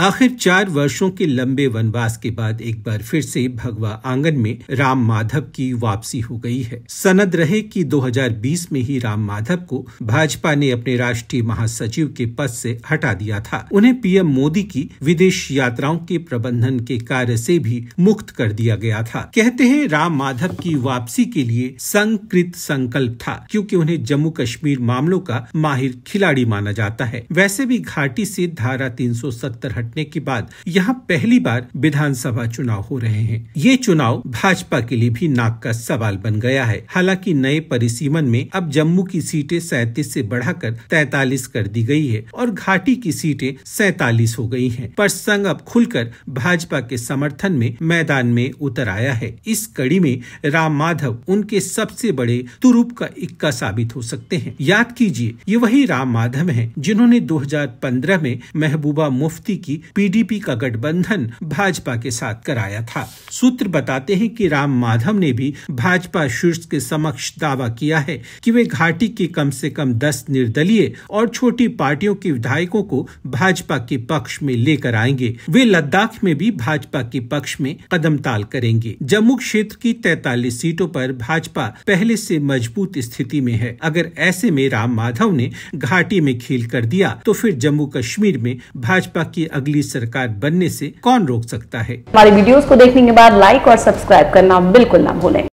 आखिर चार वर्षों के लंबे वनवास के बाद एक बार फिर से भगवा आंगन में राम माधव की वापसी हो गई है सनद रहे कि 2020 में ही राम माधव को भाजपा ने अपने राष्ट्रीय महासचिव के पद से हटा दिया था उन्हें पीएम मोदी की विदेश यात्राओं के प्रबंधन के कार्य से भी मुक्त कर दिया गया था कहते हैं राम माधव की वापसी के लिए संकृत संकल्प था क्योंकि उन्हें जम्मू कश्मीर मामलों का माहिर खिलाड़ी माना जाता है वैसे भी घाटी से धारा तीन हटने के बाद यहाँ पहली बार विधानसभा चुनाव हो रहे हैं ये चुनाव भाजपा के लिए भी नाक का सवाल बन गया है हालांकि नए परिसीमन में अब जम्मू की सीटें सैतीस से बढ़ाकर तैतालीस कर दी गई है और घाटी की सीटें सैतालीस हो गई हैं। पर संघ अब खुलकर भाजपा के समर्थन में मैदान में उतर आया है इस कड़ी में राम माधव उनके सबसे बड़े तुरूप का इक्का साबित हो सकते हैं याद कीजिए ये वही राम माधव हैं जिन्होंने 2015 में महबूबा मुफ्ती की पीडीपी का गठबंधन भाजपा के साथ कराया था सूत्र बताते हैं कि राम माधव ने भी भाजपा शीर्ष के समक्ष दावा किया है कि वे घाटी के कम से कम दस निर्दलीय और छोटी पार्टियों के विधायकों को भाजपा के पक्ष में लेकर आएंगे वे लद्दाख में भी भाजपा के पक्ष में कदम ताल करेंगे जम्मू क्षेत्र की तैतालीस सीटों पर भाजपा पहले से मजबूत स्थिति में है अगर ऐसे में राम माधव ने घाटी में खेल कर दिया तो फिर जम्मू कश्मीर में भाजपा की अगली सरकार बनने से कौन रोक सकता है हमारी वीडियोस को देखने के बाद लाइक और सब्सक्राइब करना बिल्कुल ना भूलें